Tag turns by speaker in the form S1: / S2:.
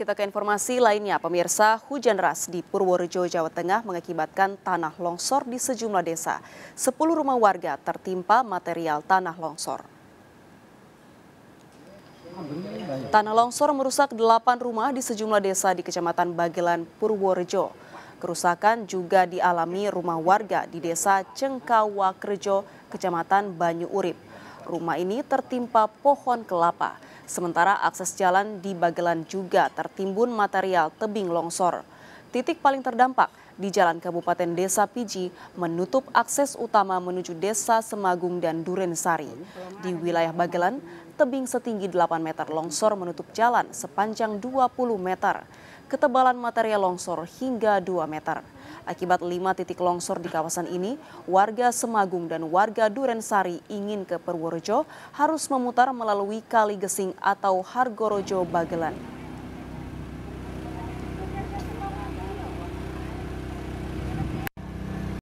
S1: Kita ke informasi lainnya, pemirsa. Hujan deras di Purworejo, Jawa Tengah mengakibatkan tanah longsor di sejumlah desa. Sepuluh rumah warga tertimpa material tanah longsor. Tanah longsor merusak delapan rumah di sejumlah desa di Kecamatan Bagelan, Purworejo. Kerusakan juga dialami rumah warga di desa Cengkawakrejo, Kecamatan Banyu Urip. Rumah ini tertimpa pohon kelapa. Sementara akses jalan di Bagelan juga tertimbun material tebing longsor. Titik paling terdampak di Jalan Kabupaten Desa Piji menutup akses utama menuju Desa Semagung dan Durensari. Di wilayah Bagelan, tebing setinggi 8 meter longsor menutup jalan sepanjang 20 meter. Ketebalan material longsor hingga 2 meter. Akibat lima titik longsor di kawasan ini, warga Semagung dan warga Durensari ingin ke Purworejo harus memutar melalui Kali Gesing atau Hargorojo Bagelan.